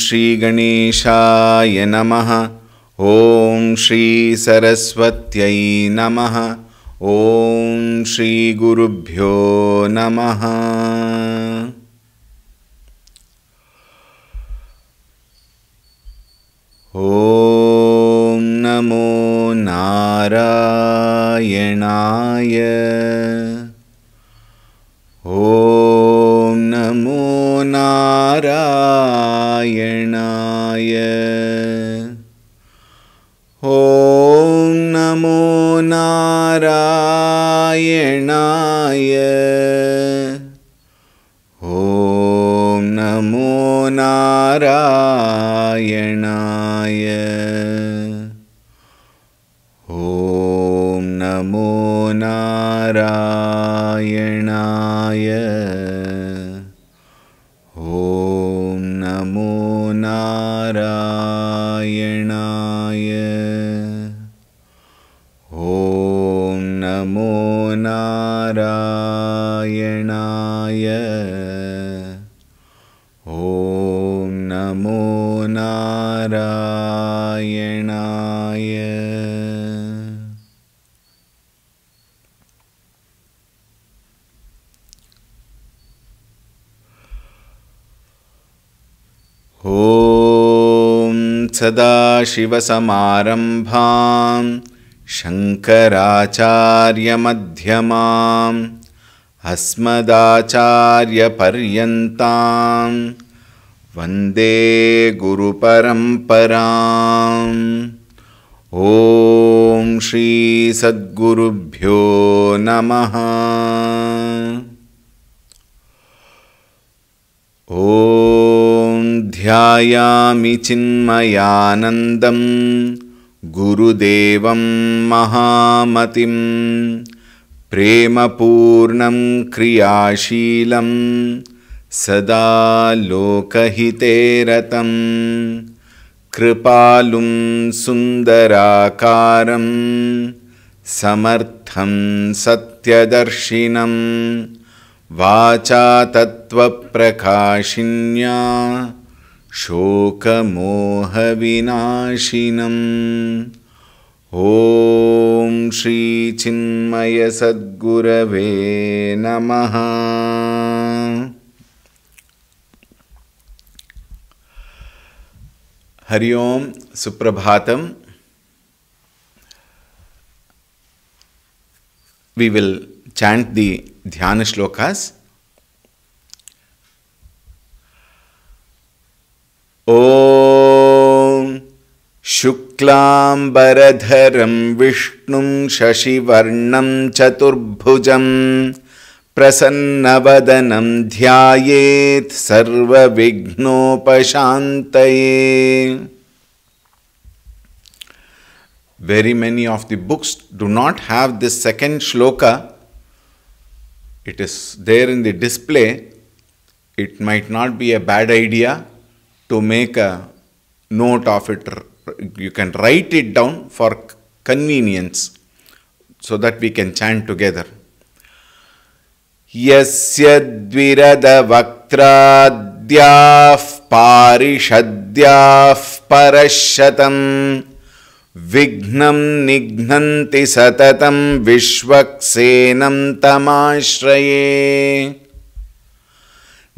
श्रीगणेशाय नमः ॐ श्रीसरस्वत्यै नमः ॐ श्रीगुरुभ्यो नमः ॐ नमो नारायणाय ॐ सदाशिवसमारम्भां शङ्कराचार्यमध्यमाम् अस्मदाचार्यपर्यन्तां वन्दे गुरुपरम्पराम् ॐ श्रीसद्गुरुभ्यो नमः ॐ ध्यायामि चिन्मयानन्दं गुरुदेवं महामतिम् प्रेमपूर्णं क्रियाशीलं सदा लोकहिते रतं कृपालुं सुन्दराकारं समर्थं सत्यदर्शिनं वाचा तत्त्वप्रकाशिन्या शोकमोहविनाशिनम् ॐ श्रीचिन्मयसद्गुरवे नमः हरि ओं सुप्रभातं विल् चाण्ट् दि ध्यानश्लोकास् शुक्लांबरधरम विष्णु शशिवर्ण चतुर्भुज प्रसन्न प्रसन्नवदनम ध्यानोपात very many of the books do not have this second shloka it is there in the display it might not be a bad idea to make a note of it you can write it down for convenience so that we can chant together yasya dvirada vaktra adya parishadya parashatam vighnam nighnanti satatam vishvaksenam tamashraye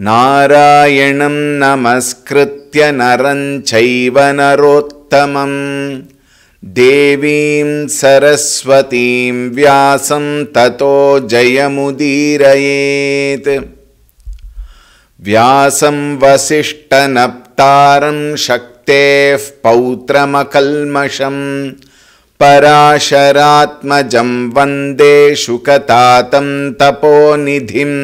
नारायणं नमस्कृत्य नरं चैव नरोत्तमं देवीं सरस्वतीं व्यासं ततो जयमुदीरयेत् व्यासं वसिष्ठनप्तारं शक्तेः पौत्रमकल्मषं पराशरात्मजं वन्दे शुकतातं तपोनिधिम्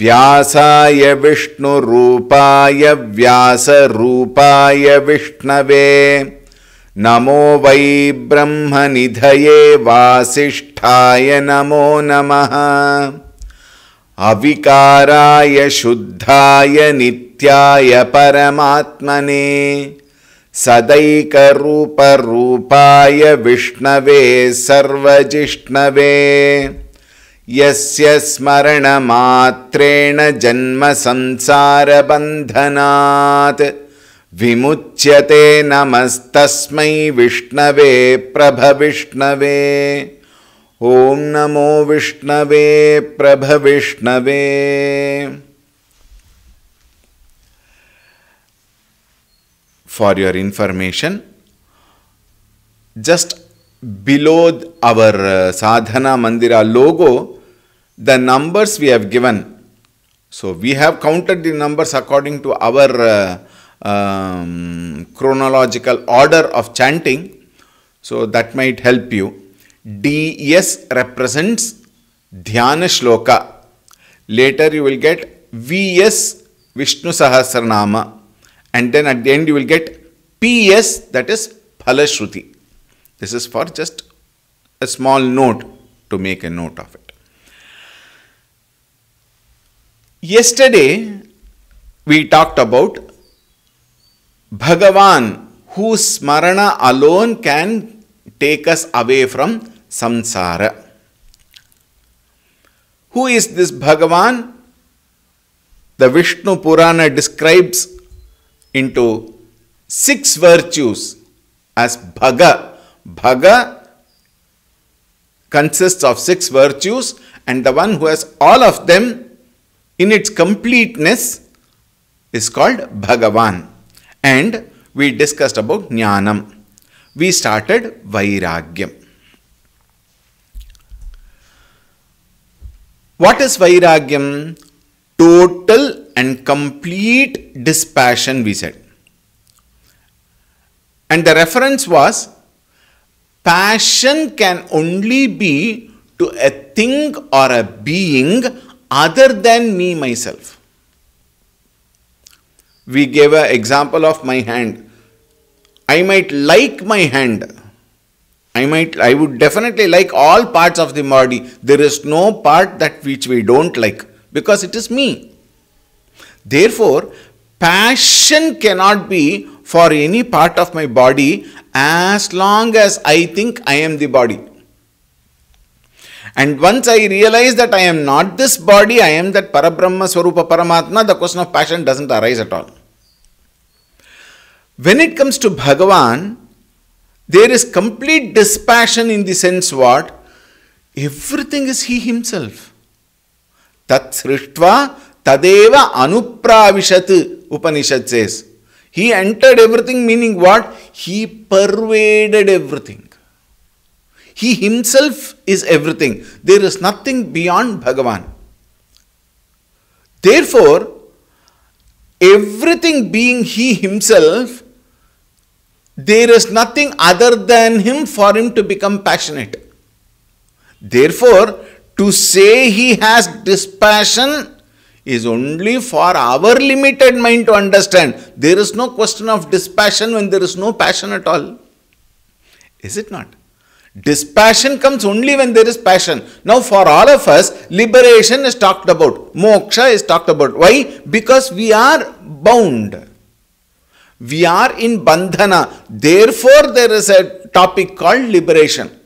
व्यासाय विष्णुरूपाय व्यासरूपाय विष्णवे नमो वै ब्रह्मनिधये वासिष्ठाय नमो नमः अविकाराय शुद्धाय नित्याय परमात्मने सदैकरूपरूपाय विष्णवे सर्वजिष्णवे यस्य स्मरणमात्रेण जन्मसंसारबन्धनात् विमुच्यते नमस्तस्मै विष्णवे प्रभविष्णवे ॐ नमो विष्णवे प्रभविष्णवे for your information below our uh, sadhana mandira logo the numbers we have given so we have counted the numbers according to our uh, um, chronological order of chanting so that might help you ds represents dhyana shloka later you will get vs vishnu sahasranama and then at the end you will get ps that is phalashruti this is for just a small note to make a note of it. Yesterday, we talked about Bhagavan, whose smarana alone can take us away from samsara. Who is this Bhagavan? The Vishnu Purana describes into six virtues as Bhaga Bhaga consists of six virtues and the one who has all of them in its completeness is called Bhagavan. And we discussed about Jnanam. We started Vairagyam. What is Vairagyam? Total and complete dispassion, we said. And the reference was Passion can only be to a thing or a being other than me, myself. We gave an example of my hand. I might like my hand. I might, I would definitely like all parts of the body. There is no part that which we don't like because it is me. Therefore, passion cannot be for any part of my body as long as I think I am the body. And once I realize that I am not this body, I am that Parabrahma Swarupa Paramatma, the question of passion doesn't arise at all. When it comes to Bhagavan, there is complete dispassion in the sense what? Everything is He Himself. Tat Srishtva Tadeva Anupravishat Upanishad says. He entered everything, meaning what? He pervaded everything. He himself is everything. There is nothing beyond Bhagavan. Therefore, everything being He Himself, there is nothing other than Him for Him to become passionate. Therefore, to say He has dispassion is only for our limited mind to understand. There is no question of dispassion when there is no passion at all. Is it not? Dispassion comes only when there is passion. Now, for all of us, liberation is talked about, moksha is talked about. Why? Because we are bound. We are in bandhana. Therefore, there is a topic called liberation.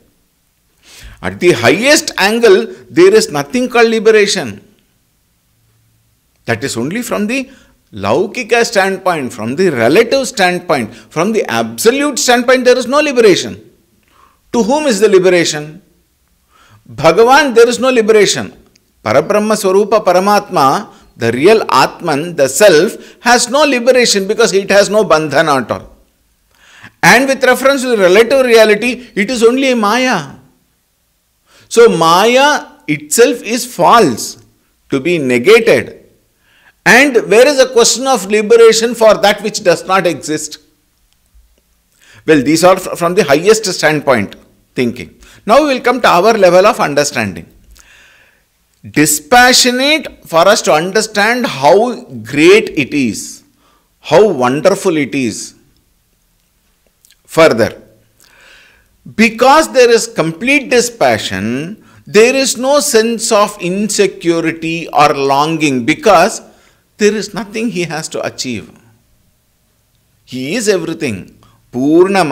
At the highest angle, there is nothing called liberation that is only from the Laukika standpoint, from the relative standpoint, from the absolute standpoint, there is no liberation. To whom is the liberation? Bhagavan, there is no liberation. Parabrahma Swarupa Paramatma, the real Atman, the Self, has no liberation because it has no bandhan at all. And with reference to the relative reality, it is only a Maya. So, Maya itself is false, to be negated and where is the question of liberation for that which does not exist? Well, these are from the highest standpoint thinking. Now we will come to our level of understanding. Dispassionate for us to understand how great it is, how wonderful it is. Further, because there is complete dispassion, there is no sense of insecurity or longing because there is nothing he has to achieve. He is everything. Purna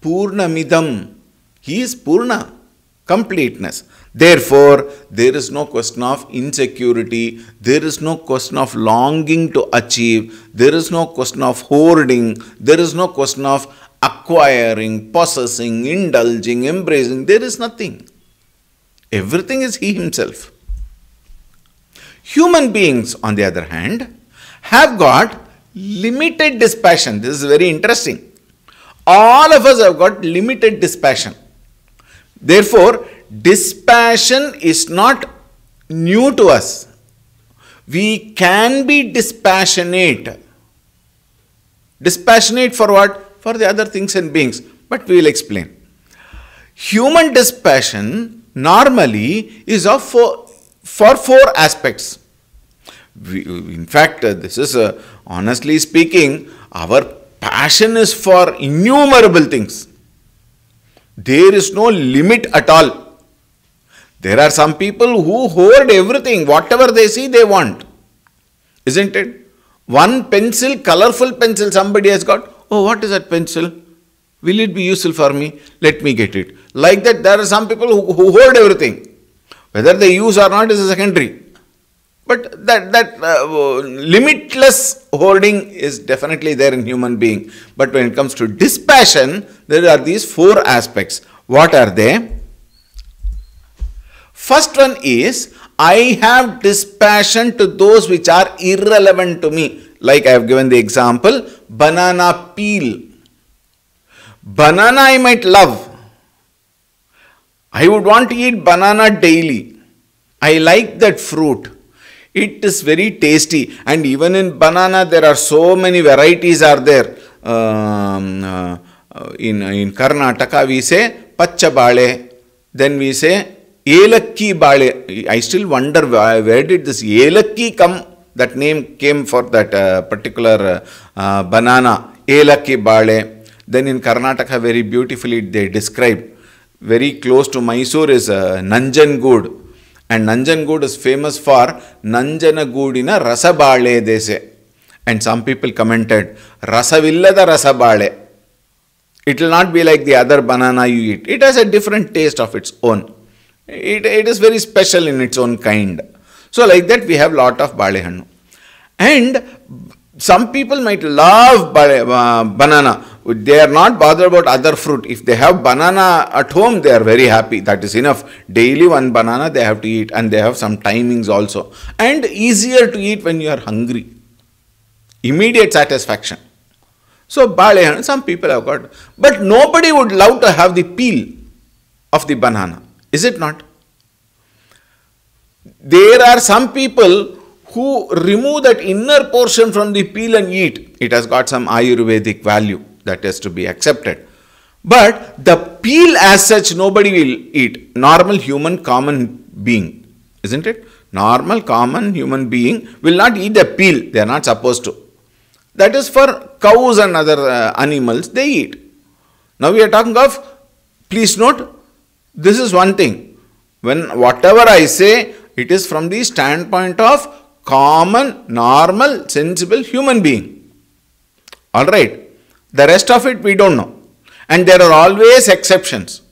purna midam. He is Purna, completeness. Therefore, there is no question of insecurity, there is no question of longing to achieve, there is no question of hoarding, there is no question of acquiring, possessing, indulging, embracing. There is nothing. Everything is He Himself. Human beings, on the other hand, have got limited dispassion. This is very interesting. All of us have got limited dispassion. Therefore, dispassion is not new to us. We can be dispassionate. Dispassionate for what? For the other things and beings. But we will explain. Human dispassion normally is of four, for four aspects. We, in fact, uh, this is uh, honestly speaking, our passion is for innumerable things. There is no limit at all. There are some people who hoard everything, whatever they see, they want. Isn't it? One pencil, colorful pencil somebody has got. Oh, what is that pencil? Will it be useful for me? Let me get it. Like that, there are some people who, who hoard everything. Whether they use or not is a secondary. But that, that uh, limitless holding is definitely there in human being. But when it comes to dispassion, there are these four aspects. What are they? First one is, I have dispassion to those which are irrelevant to me. Like I have given the example, banana peel. Banana I might love, I would want to eat banana daily. I like that fruit. It is very tasty, and even in banana, there are so many varieties are there. Um, uh, in, in Karnataka, we say pacha bale, then we say elakki bale. I still wonder why, where did this elakki come? That name came for that uh, particular uh, banana, elakki bale. Then in Karnataka, very beautifully they describe very close to Mysore is uh, Nanjangud. And Nanjangud is famous for Nanjanagudina Rasabale, they say. And some people commented, Rasavillada Rasabale. It will not be like the other banana you eat. It has a different taste of its own. It, it is very special in its own kind. So like that we have lot of balehannu. And some people might love bale, uh, banana they are not bothered about other fruit. If they have banana at home, they are very happy. That is enough. Daily one banana they have to eat, and they have some timings also. And easier to eat when you are hungry. Immediate satisfaction. So, some people have got. But nobody would love to have the peel of the banana. Is it not? There are some people who remove that inner portion from the peel and eat. It has got some Ayurvedic value. That has to be accepted. But the peel as such, nobody will eat. Normal human common being, isn't it? Normal common human being will not eat the peel. They are not supposed to. That is for cows and other uh, animals, they eat. Now we are talking of, please note, this is one thing. When whatever I say, it is from the standpoint of common, normal, sensible human being. Alright. The rest of it we don't know. And there are always exceptions.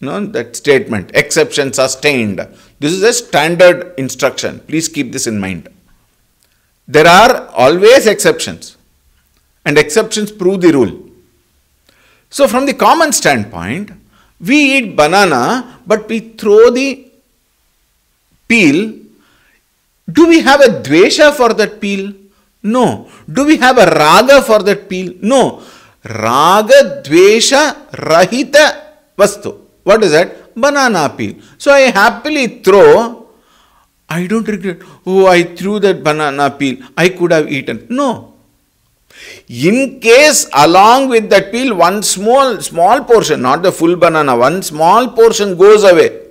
No, that statement, exception sustained. This is a standard instruction. Please keep this in mind. There are always exceptions. And exceptions prove the rule. So from the common standpoint, we eat banana, but we throw the peel. Do we have a dvesha for that peel? No. Do we have a raga for that peel? No. Raga Dvesha Rahita Vastu. What is that? Banana peel. So I happily throw. I don't regret. Oh, I threw that banana peel. I could have eaten. No. In case along with that peel, one small, small portion, not the full banana, one small portion goes away.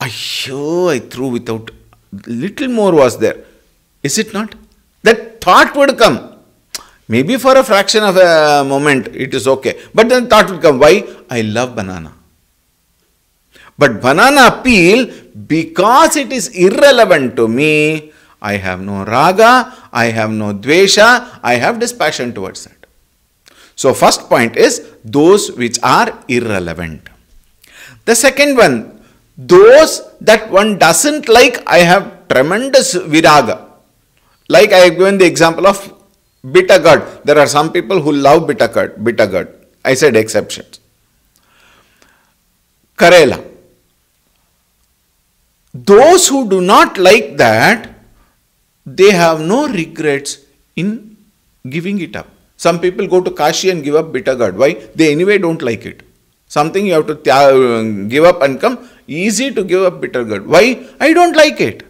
I Ayyo, I threw without, little more was there. Is it not? That thought would come. Maybe for a fraction of a moment it is okay. But then thought would come. Why? I love banana. But banana peel, because it is irrelevant to me, I have no raga, I have no dvesha, I have dispassion towards it. So, first point is those which are irrelevant. The second one, those that one doesn't like, I have tremendous viraga. Like I have given the example of bitter gourd. There are some people who love bitter gourd. Bitter gourd. I said exceptions. Karela. Those who do not like that, they have no regrets in giving it up. Some people go to Kashi and give up bitter gourd. Why? They anyway don't like it. Something you have to give up and come. Easy to give up bitter gourd. Why? I don't like it.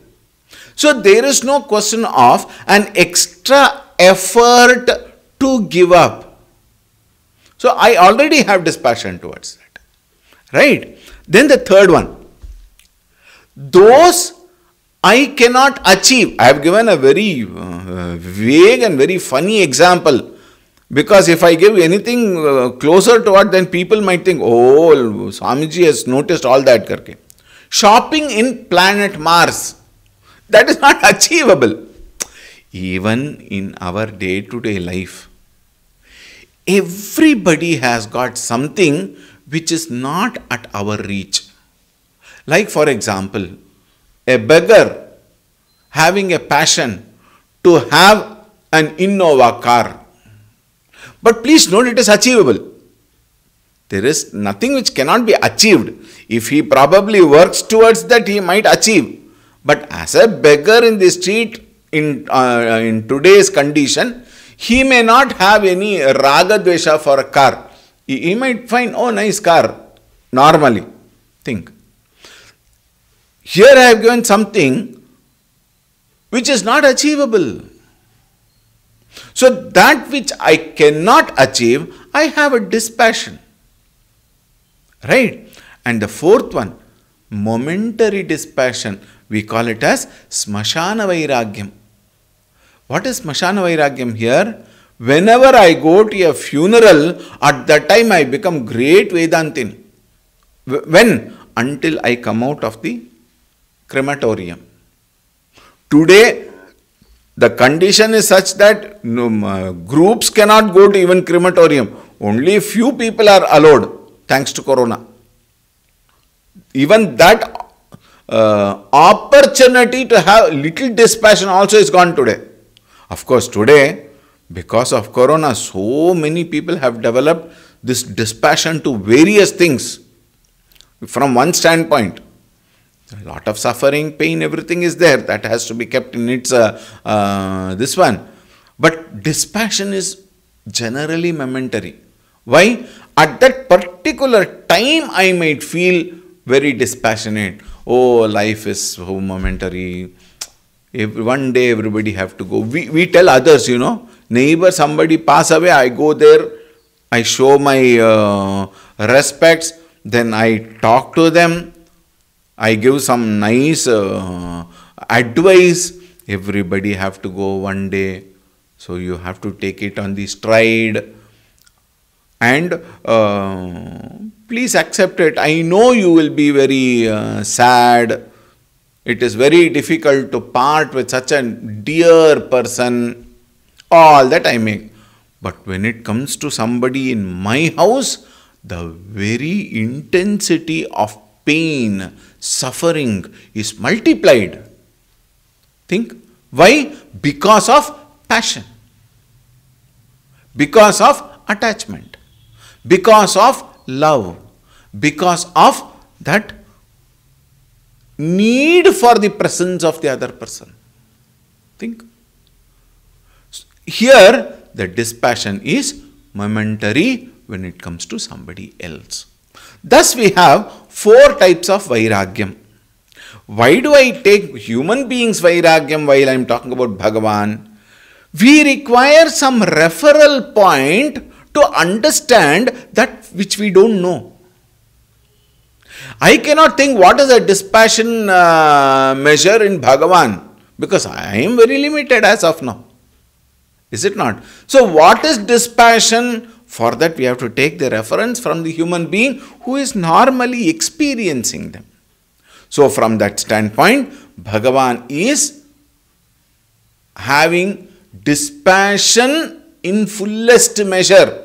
So there is no question of an extra effort to give up. So I already have dispassion towards that. Right? Then the third one. Those I cannot achieve. I have given a very uh, vague and very funny example because if I give anything uh, closer to what, then people might think, oh, Swamiji has noticed all that. Karke. Shopping in planet Mars. That is not achievable. Even in our day to day life, everybody has got something which is not at our reach. Like, for example, a beggar having a passion to have an Innova car. But please note it is achievable. There is nothing which cannot be achieved. If he probably works towards that, he might achieve. But as a beggar in the street, in, uh, in today's condition, he may not have any ragadvesha for a car. He, he might find, oh, nice car, normally. Think. Here I have given something which is not achievable. So that which I cannot achieve, I have a dispassion. Right? And the fourth one, momentary dispassion, we call it as Smashana Vairagyam. What is Smashana Vairagyam here? Whenever I go to a funeral, at that time I become great Vedantin. When? Until I come out of the crematorium. Today, the condition is such that no, uh, groups cannot go to even crematorium. Only few people are allowed thanks to Corona. Even that uh, opportunity to have little dispassion also is gone today. Of course, today, because of corona, so many people have developed this dispassion to various things from one standpoint. A lot of suffering, pain, everything is there. That has to be kept in its uh, uh, this one. But dispassion is generally momentary. Why? At that particular time, I might feel very dispassionate. Oh, life is so momentary. If one day everybody have to go. We, we tell others, you know, neighbor, somebody pass away, I go there, I show my uh, respects, then I talk to them, I give some nice uh, advice. Everybody have to go one day. So you have to take it on the stride. And... Uh, please accept it. I know you will be very uh, sad. It is very difficult to part with such a dear person, all that I make. But when it comes to somebody in my house, the very intensity of pain, suffering is multiplied. Think. Why? Because of passion. Because of attachment. Because of love because of that need for the presence of the other person. Think. Here, the dispassion is momentary when it comes to somebody else. Thus, we have four types of vairagyam. Why do I take human beings vairagyam while I am talking about Bhagavan? We require some referral point to understand that which we don't know. I cannot think what is a dispassion uh, measure in Bhagavan because I am very limited as of now. Is it not? So, what is dispassion? For that, we have to take the reference from the human being who is normally experiencing them. So, from that standpoint, Bhagavan is having dispassion in fullest measure.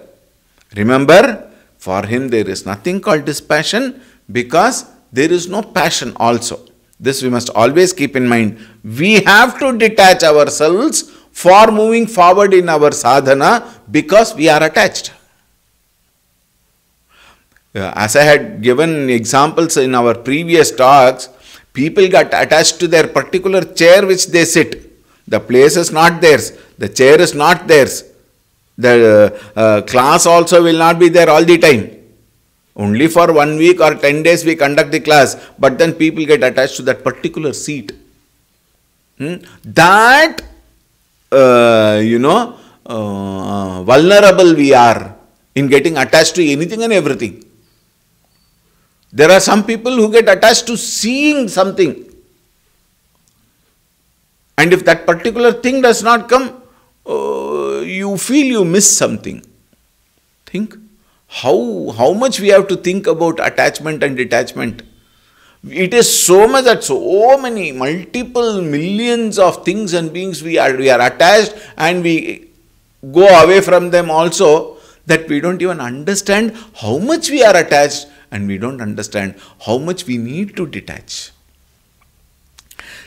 Remember, for him there is nothing called dispassion, because there is no passion also. This we must always keep in mind. We have to detach ourselves for moving forward in our sadhana because we are attached. Uh, as I had given examples in our previous talks, people got attached to their particular chair which they sit. The place is not theirs, the chair is not theirs, the uh, class also will not be there all the time. Only for one week or 10 days we conduct the class, but then people get attached to that particular seat. Hmm? That, uh, you know, uh, vulnerable we are in getting attached to anything and everything. There are some people who get attached to seeing something. And if that particular thing does not come, uh, you feel you miss something. Think how, how much we have to think about attachment and detachment. It is so much that so many, multiple millions of things and beings we are, we are attached and we go away from them also that we don't even understand how much we are attached and we don't understand how much we need to detach.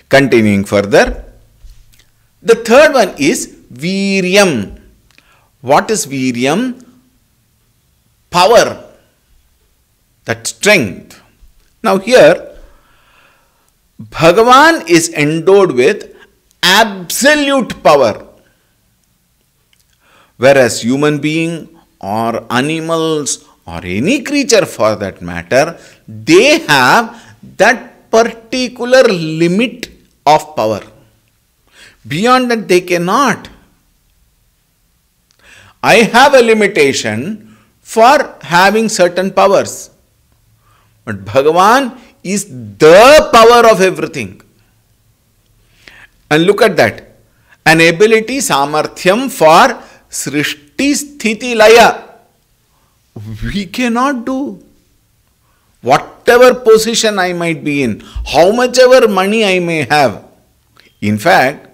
Continuing further, the third one is Viryam. What is Viryam? power, that strength. Now, here Bhagavan is endowed with absolute power, whereas human being or animals or any creature for that matter, they have that particular limit of power. Beyond that, they cannot. I have a limitation for having certain powers. But Bhagavan is the power of everything. And look at that. An ability, samarthyam for srishti sthiti laya. We cannot do. Whatever position I might be in, how much ever money I may have. In fact,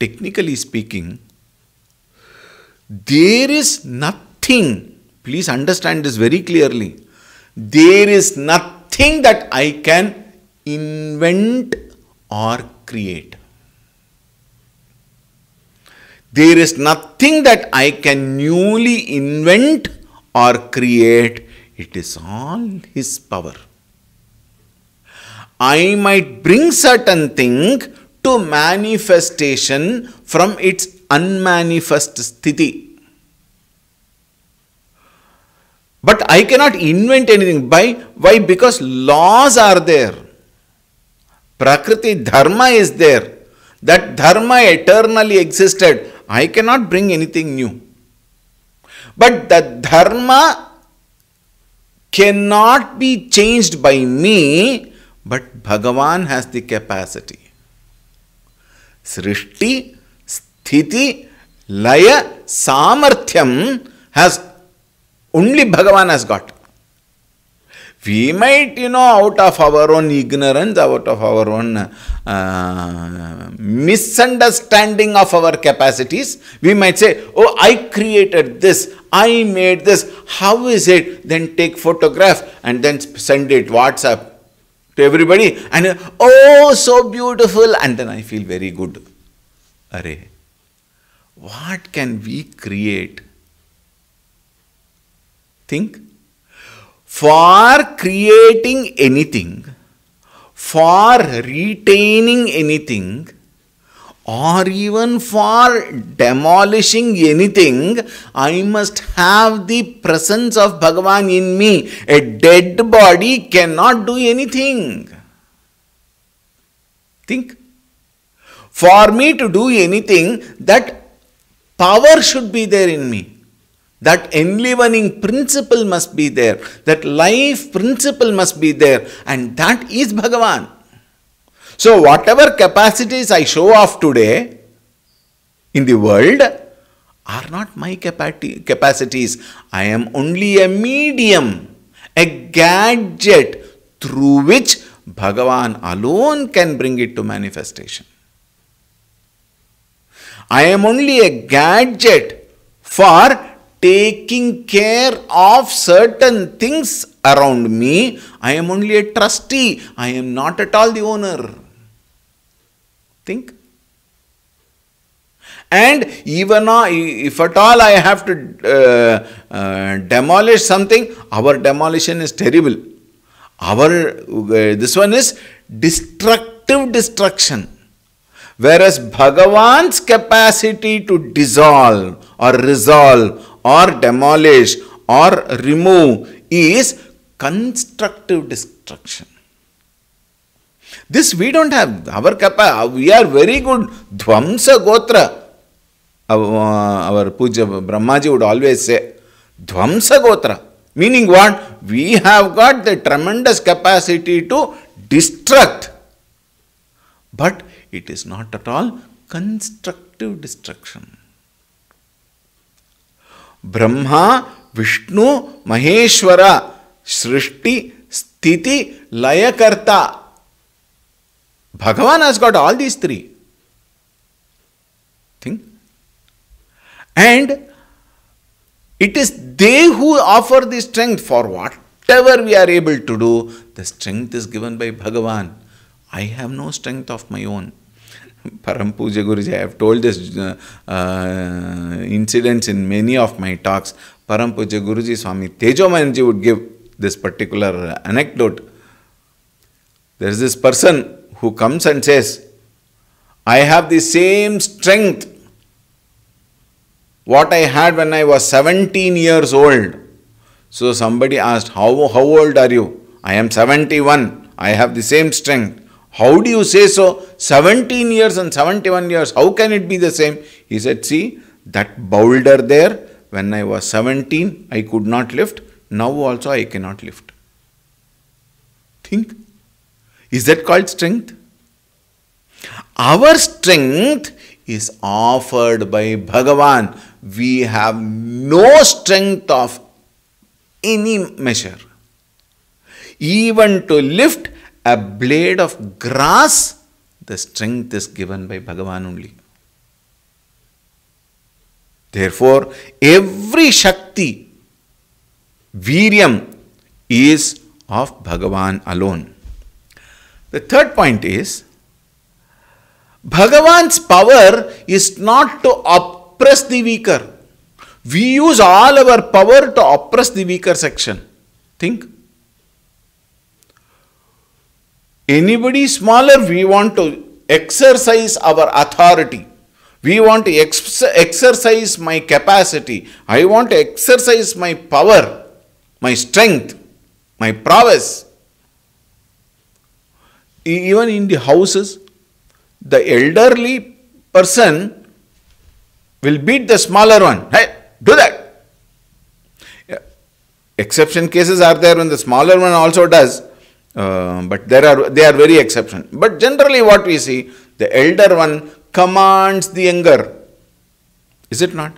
technically speaking, there is nothing nothing, please understand this very clearly, there is nothing that I can invent or create. There is nothing that I can newly invent or create. It is all His power. I might bring certain thing to manifestation from its unmanifest sthiti. But I cannot invent anything. By why? Because laws are there. Prakriti dharma is there. That dharma eternally existed. I cannot bring anything new. But the dharma cannot be changed by me, but Bhagavan has the capacity. Srishti, Sthiti, Laya, Samarthyam has only Bhagavan has got. We might, you know, out of our own ignorance, out of our own uh, misunderstanding of our capacities, we might say, Oh, I created this, I made this, how is it? Then take photograph and then send it WhatsApp to everybody and oh, so beautiful, and then I feel very good. Array, what can we create think for creating anything, for retaining anything, or even for demolishing anything, I must have the presence of Bhagavan in me. A dead body cannot do anything. Think. For me to do anything, that power should be there in me. That enlivening principle must be there. That life principle must be there. And that is Bhagavan. So, whatever capacities I show off today in the world are not my capacities. I am only a medium, a gadget through which Bhagavan alone can bring it to manifestation. I am only a gadget for taking care of certain things around me. I am only a trustee. I am not at all the owner. Think. And even if at all I have to uh, uh, demolish something, our demolition is terrible. Our uh, this one is destructive destruction. Whereas Bhagavan's capacity to dissolve or resolve or demolish or remove is constructive destruction. This we don't have. Our kappa, we are very good Dvamsa Gotra. Our, uh, our Puja Brahmaji would always say, Dvamsa Gotra. Meaning what? We have got the tremendous capacity to destruct. But it is not at all constructive destruction. Brahma Vishnu Maheshwara srishti sthiti layakarta Bhagavan has got all these three things. And it is they who offer the strength for whatever we are able to do. The strength is given by Bhagavan. I have no strength of my own. Param Guruji, I have told this uh, uh, incidents in many of my talks. Param Puja Guruji Swami Tejomanji would give this particular anecdote. There is this person who comes and says, I have the same strength what I had when I was 17 years old. So somebody asked, how, how old are you? I am 71. I have the same strength. How do you say so? 17 years and 71 years, how can it be the same? He said, See, that boulder there, when I was 17, I could not lift. Now also I cannot lift. Think. Is that called strength? Our strength is offered by Bhagavan. We have no strength of any measure. Even to lift a blade of grass, the strength is given by Bhagavan only. Therefore, every Shakti, Viryam, is of Bhagavan alone. The third point is Bhagavan's power is not to oppress the weaker. We use all our power to oppress the weaker section. Think anybody smaller, we want to exercise our authority. We want to ex exercise my capacity. I want to exercise my power, my strength, my prowess. Even in the houses, the elderly person will beat the smaller one. Hey, do that. Exception cases are there when the smaller one also does, uh, but there are they are very exception. But generally, what we see, the elder one commands the younger. Is it not?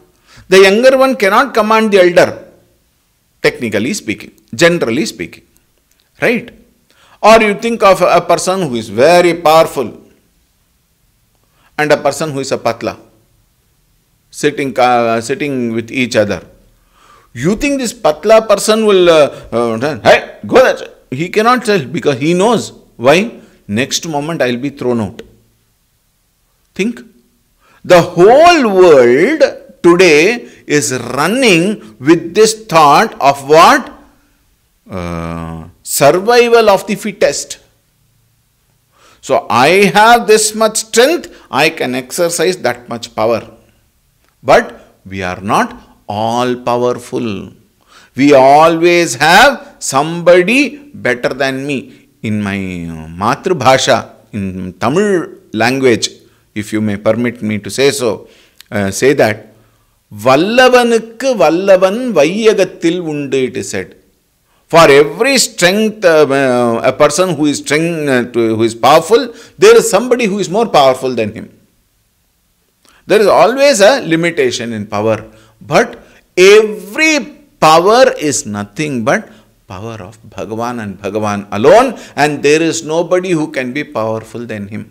The younger one cannot command the elder, technically speaking, generally speaking, right? Or you think of a person who is very powerful and a person who is a patla sitting, uh, sitting with each other. You think this patla person will, uh, uh hey, go that he cannot tell because he knows why next moment I'll be thrown out. Think. The whole world today is running with this thought of what? Uh, survival of the fittest. So I have this much strength, I can exercise that much power. But we are not all powerful. We always have somebody better than me. In my uh, Matru Bhasha, in Tamil language, if you may permit me to say so, uh, say that, வல்லவனுக்கு வல்லவன் வையகத்தில் உண்டு it is said. for every strength uh, a person who is strength who is powerful there is somebody who is more powerful than him there is always a limitation in power but every Power is nothing but power of Bhagavan and Bhagavan alone, and there is nobody who can be powerful than him.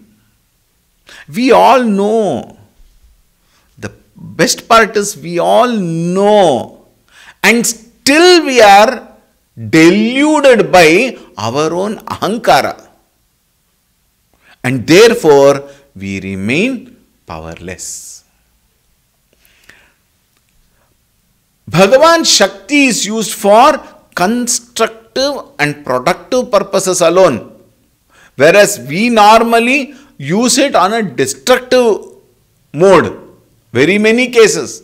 We all know. The best part is we all know, and still we are deluded by our own ahankara. And therefore, we remain powerless. Bhagavan Shakti is used for constructive and productive purposes alone. Whereas we normally use it on a destructive mode. Very many cases.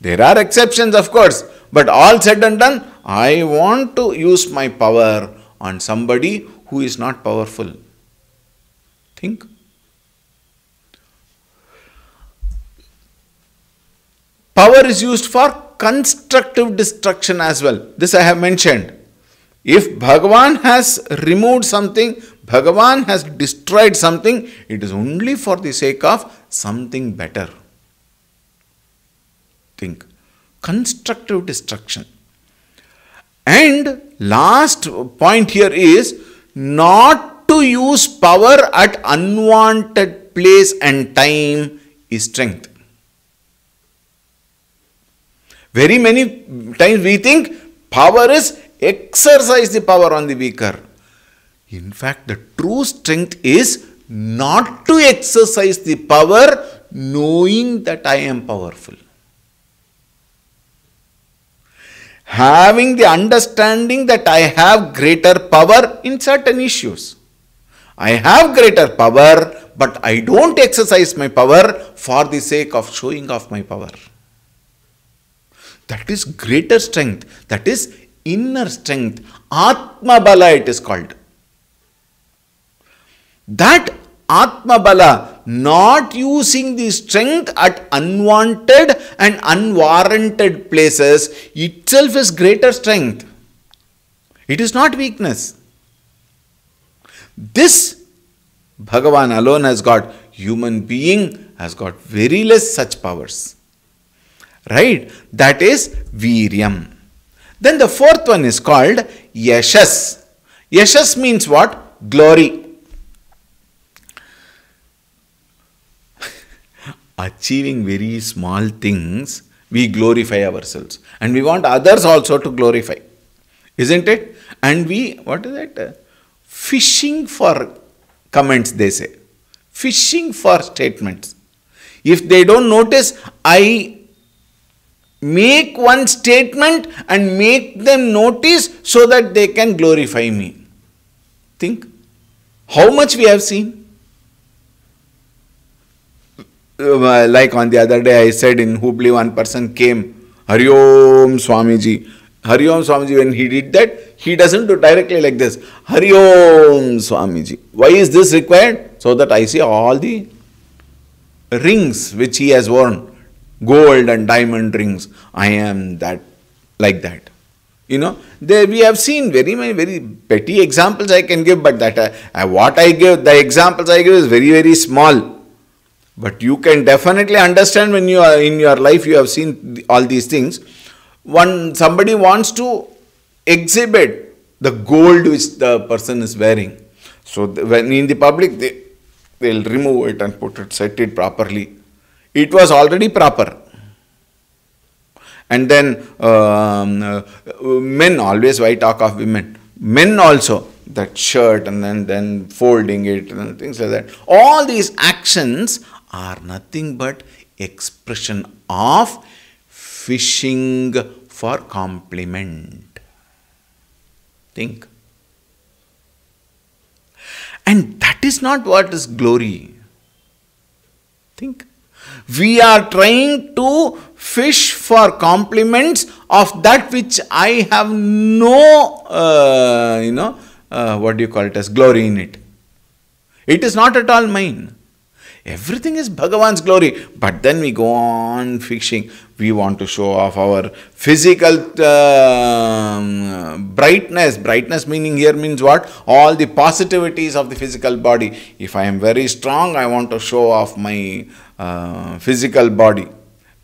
There are exceptions, of course, but all said and done, I want to use my power on somebody who is not powerful. Think. Power is used for constructive destruction as well. This I have mentioned. If Bhagavan has removed something, Bhagavan has destroyed something, it is only for the sake of something better. Think. Constructive destruction. And last point here is not to use power at unwanted place and time is strength. Very many times we think power is exercise the power on the weaker. In fact, the true strength is not to exercise the power knowing that I am powerful. Having the understanding that I have greater power in certain issues. I have greater power, but I don't exercise my power for the sake of showing off my power. That is greater strength. That is inner strength. Atma Bala it is called. That Atma Bala, not using the strength at unwanted and unwarranted places itself is greater strength. It is not weakness. This Bhagavan alone has got, human being has got very less such powers right? That is Viryam. Then the fourth one is called Yashas. Yashas means what? Glory. Achieving very small things, we glorify ourselves. And we want others also to glorify. Isn't it? And we, what is that? Fishing for comments, they say. Fishing for statements. If they don't notice, I make one statement and make them notice so that they can glorify me. Think how much we have seen. Uh, like on the other day, I said in Hubli, one person came, Hariom Swamiji. Hariom Swamiji, when he did that, he doesn't do directly like this. Hariom Swamiji. Why is this required? So that I see all the rings which he has worn gold and diamond rings. I am that, like that. You know, there we have seen very many very petty examples I can give, but that uh, uh, what I give, the examples I give is very very small. But you can definitely understand when you are in your life, you have seen all these things. One somebody wants to exhibit the gold which the person is wearing. So when in the public, they they'll remove it and put it, set it properly it was already proper. And then um, uh, men always, why talk of women? Men also, that shirt and then, then folding it and things like that. All these actions are nothing but expression of fishing for compliment. Think. And that is not what is glory. Think. We are trying to fish for complements of that which I have no, uh, you know, uh, what do you call it as glory in it. It is not at all mine. Everything is Bhagavan's glory. But then we go on fishing. We want to show off our physical uh, brightness. Brightness meaning here means what? All the positivities of the physical body. If I am very strong, I want to show off my uh, physical body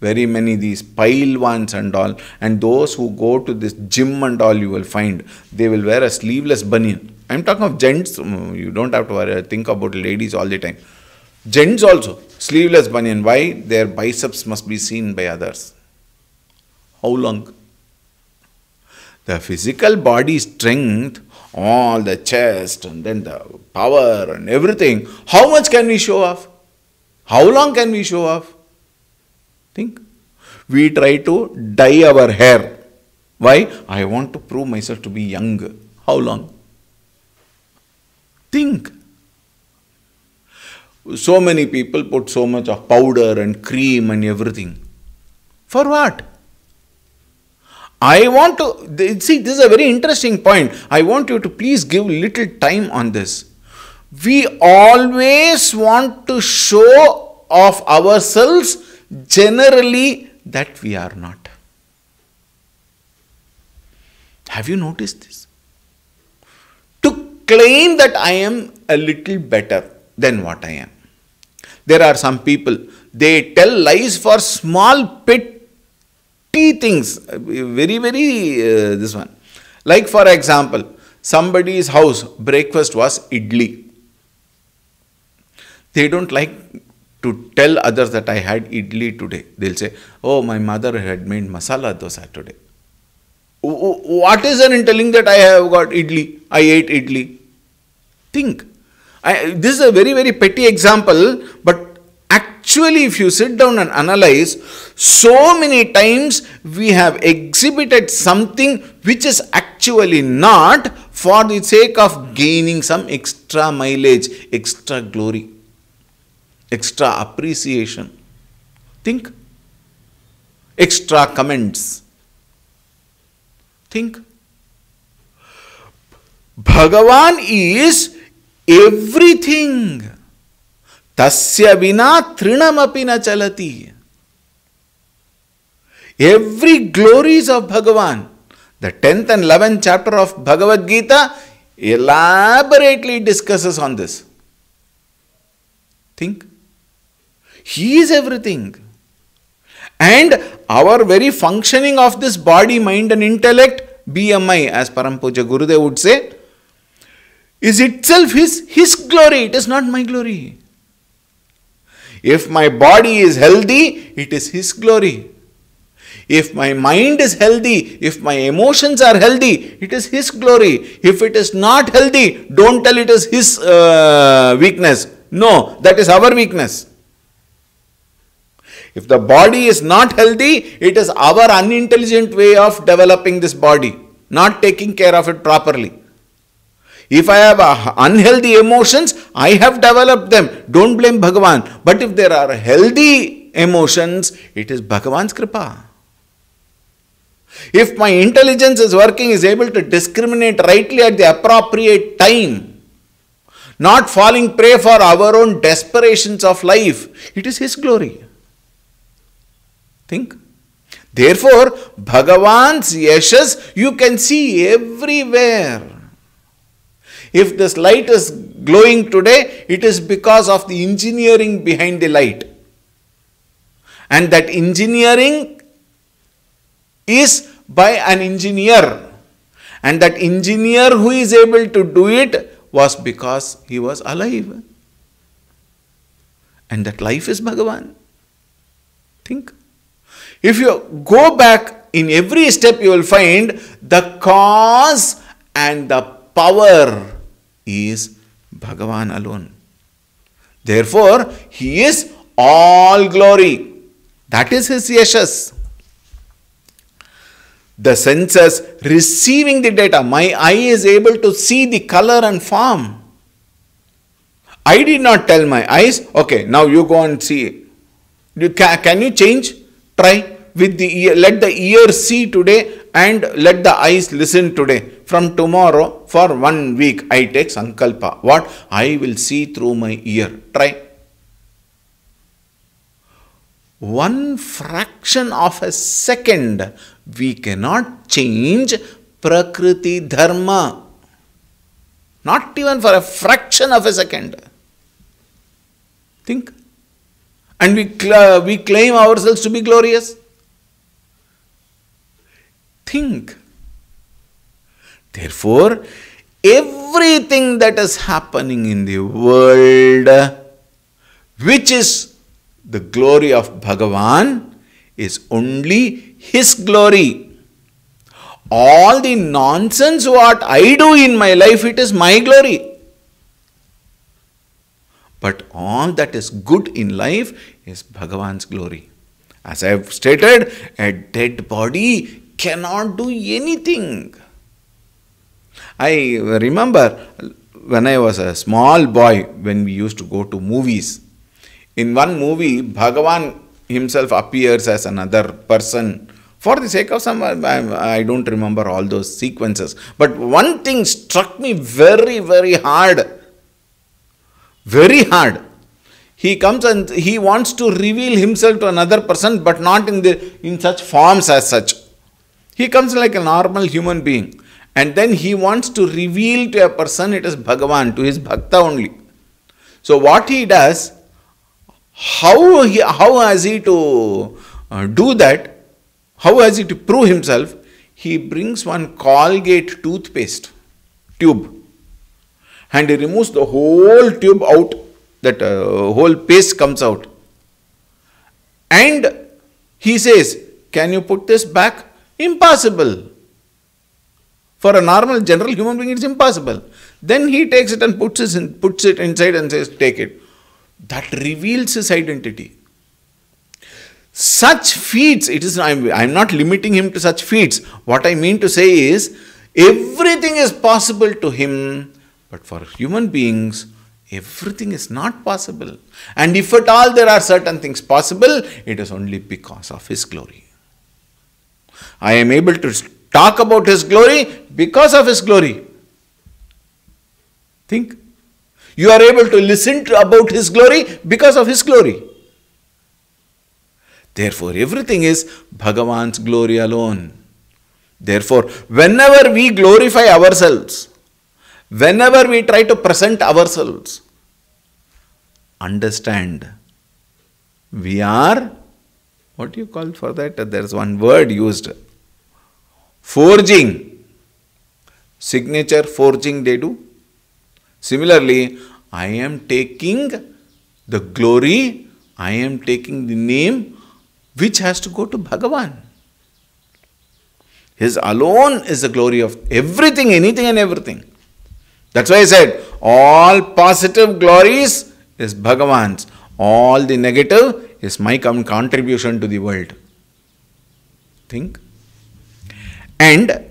very many these pile ones and all and those who go to this gym and all you will find they will wear a sleeveless banyan. i'm talking of gents um, you don't have to worry, think about ladies all the time gents also sleeveless banyan. why their biceps must be seen by others how long the physical body strength all the chest and then the power and everything how much can we show off how long can we show off? Think. We try to dye our hair. Why? I want to prove myself to be young. How long? Think. So many people put so much of powder and cream and everything. For what? I want to see this is a very interesting point. I want you to please give little time on this we always want to show of ourselves generally that we are not. Have you noticed this? To claim that I am a little better than what I am. There are some people, they tell lies for small petty things. Very, very, uh, this one. Like for example, somebody's house breakfast was idli they don't like to tell others that I had idli today. They'll say, oh, my mother had made masala dosa today. What is an in telling that I have got idli? I ate idli. Think. I, this is a very, very petty example, but actually, if you sit down and analyze, so many times we have exhibited something which is actually not for the sake of gaining some extra mileage, extra glory. extra appreciation. Think. Extra comments. Think. Bhagavan is everything तस्य बिना तृणमपि न चलती every glories of Bhagavan the tenth and eleventh chapter of Bhagavad Gita elaborately discusses on this. Think. He is everything. And our very functioning of this body, mind, and intellect, BMI, as Guru Gurudev would say, is itself his, his glory. It is not my glory. If my body is healthy, it is his glory. If my mind is healthy, if my emotions are healthy, it is his glory. If it is not healthy, don't tell it is his uh, weakness. No, that is our weakness. If the body is not healthy, it is our unintelligent way of developing this body, not taking care of it properly. If I have uh, unhealthy emotions, I have developed them. Don't blame Bhagavan. But if there are healthy emotions, it is Bhagavan's kripa. If my intelligence is working, is able to discriminate rightly at the appropriate time, not falling prey for our own desperations of life, it is His glory. Think. Therefore, Bhagavan's yashas you can see everywhere. If this light is glowing today, it is because of the engineering behind the light. And that engineering is by an engineer. And that engineer who is able to do it was because he was alive. And that life is Bhagavan. Think. If you go back in every step, you will find the cause and the power is Bhagavan alone. Therefore, he is all glory. That is his yashas. The senses receiving the data. My eye is able to see the color and form. I did not tell my eyes, okay, now you go and see. can you change? Try with the ear, let the ear see today and let the eyes listen today. From tomorrow for one week, I take sankalpa. What? I will see through my ear. Try. One fraction of a second, we cannot change Prakriti Dharma. Not even for a fraction of a second. Think and we, cl- we claim ourselves to be glorious. Think. Therefore, everything that is happening in the world, which is the glory of Bhagavan, is only His glory. All the nonsense what I do in my life, it is my glory. But all that is good in life is Bhagavan's glory. As I have stated, a dead body cannot do anything. I remember when I was a small boy, when we used to go to movies, in one movie, Bhagavan himself appears as another person. For the sake of some, I, I don't remember all those sequences. But one thing struck me very, very hard very hard. He comes and he wants to reveal himself to another person, but not in the in such forms as such. He comes like a normal human being. And then he wants to reveal to a person it is Bhagavan, to his Bhakta only. So what he does, how he, how has he to uh, do that? How has he to prove himself? He brings one Colgate toothpaste tube and he removes the whole tube out, that uh, whole paste comes out. And he says, Can you put this back? Impossible. For a normal, general human being, it's impossible. Then he takes it and puts, in, puts it inside and says, Take it. That reveals his identity. Such feats, its I'm, I'm not limiting him to such feats. What I mean to say is, everything is possible to him but for human beings, everything is not possible. And if at all there are certain things possible, it is only because of His glory. I am able to talk about His glory because of His glory. Think. You are able to listen to about His glory because of His glory. Therefore, everything is Bhagavan's glory alone. Therefore, whenever we glorify ourselves, Whenever we try to present ourselves, understand we are what do you call for that? There's one word used forging. Signature forging they do. Similarly, I am taking the glory, I am taking the name which has to go to Bhagavan. His alone is the glory of everything, anything and everything. That's why I said all positive glories is Bhagavan's, all the negative is my contribution to the world. Think. And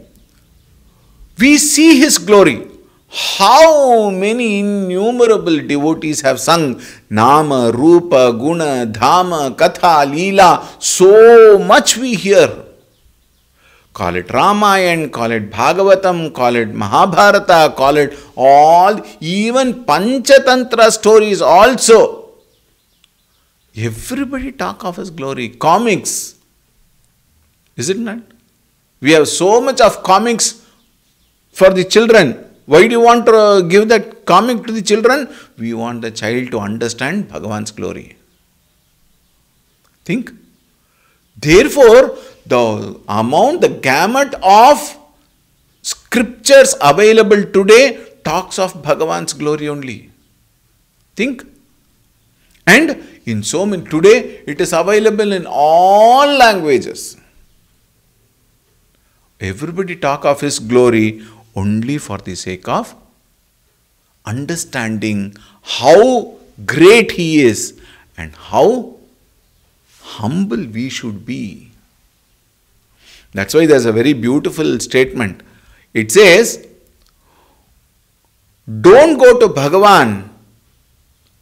we see his glory. How many innumerable devotees have sung Nama, Rupa, Guna, Dhamma, Katha, Leela? So much we hear. Call it Ramayana, call it Bhagavatam, call it Mahabharata, call it all, even Panchatantra stories also. Everybody talk of his glory. Comics. Is it not? We have so much of comics for the children. Why do you want to give that comic to the children? We want the child to understand Bhagavan's glory. Think Therefore, the amount, the gamut of scriptures available today talks of Bhagavan's glory only. Think. And in so many, today it is available in all languages. Everybody talk of his glory only for the sake of understanding how great he is and how humble we should be. That's why there's a very beautiful statement. It says, Don't go to Bhagavan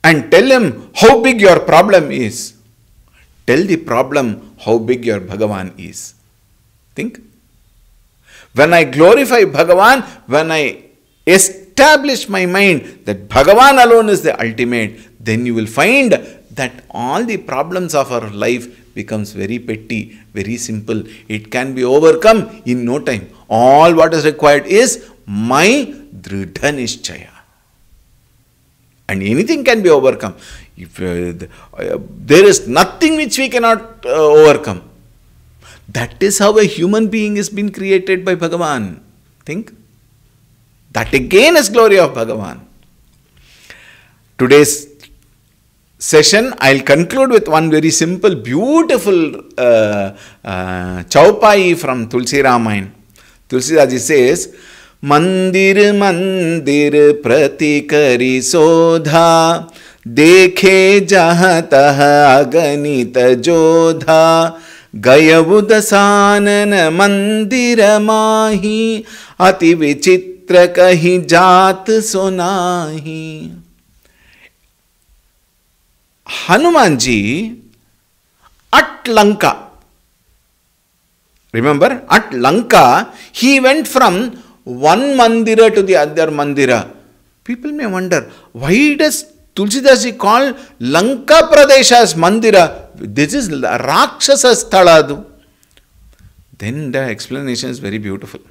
and tell him how big your problem is. Tell the problem how big your Bhagavan is. Think. When I glorify Bhagavan, when I establish my mind that Bhagavan alone is the ultimate, then you will find that all the problems of our life becomes very petty, very simple. It can be overcome in no time. All what is required is my dridhanishchaya. And anything can be overcome. If, uh, uh there is nothing which we cannot uh, overcome. That is how a human being is been created by Bhagavan. Think. That again is glory of Bhagavan. Today's session, I'll conclude with one very simple, beautiful uh, uh, chaupai from Tulsi Ramayan. tulsi ji says, मंदिर मंदिर प्रति करी सोधा देखे जह तह अगणित जोधा गयबु दसानन मंदिर माही अति विचित्र कही जात सुनाही हनुमान जी at Lanka. Remember, at Lanka, he went from one mandira to the other mandira. People may wonder, why does Tulsidas ji call Lanka Pradesh as mandira? This is Rakshasa Staladu. Then the explanation is very beautiful.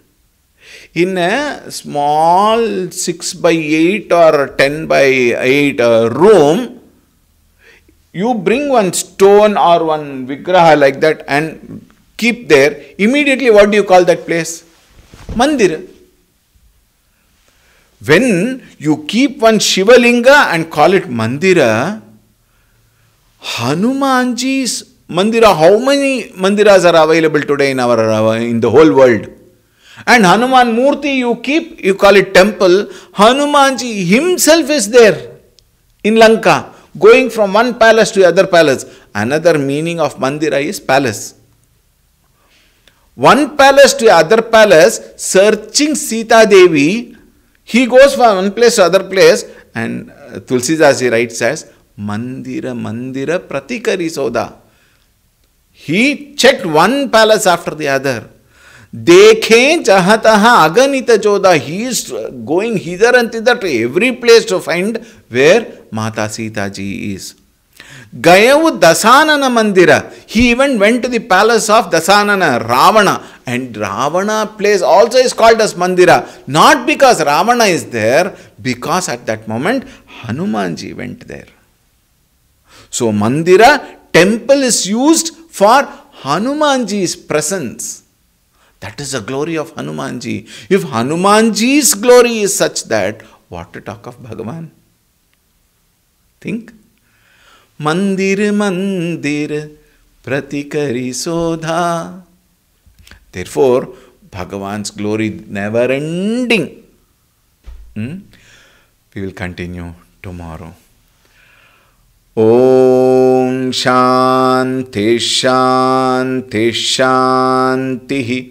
In a small 6 by 8 or 10 by 8 room, you bring one stone or one vigraha like that and keep there, immediately what do you call that place? Mandir. When you keep one Shiva linga and call it Mandira, Hanumanji's Mandira, how many Mandiras are available today in our uh, in the whole world? And Hanuman Murti you keep, you call it temple. Hanumanji himself is there in Lanka going from one palace to other palace. Another meaning of Mandira is palace. One palace to other palace, searching Sita Devi, he goes from one place to other place, and Tulsi uh, Tulsidasi writes as Mandira Mandira Pratikari Soda. He checked one palace after the other. देखें जहां तहां अगणित जो he going hither and thither to every place to find where Mata Sita ji is गय Dashanan mandir he even went to the palace of Dashanan Ravana and Ravana place also is called as mandir not because Ravana is there because at that moment Hanuman ji went there so mandir temple is use for Hanuman ji is presence That is the glory of Hanumanji. If Hanumanji's glory is such that, what to talk of Bhagavan? Think. Mandir Mandir Pratikari Sodha. Therefore, Bhagavan's glory never ending. Hmm? We will continue tomorrow. Om Shanti Shanti Shanti.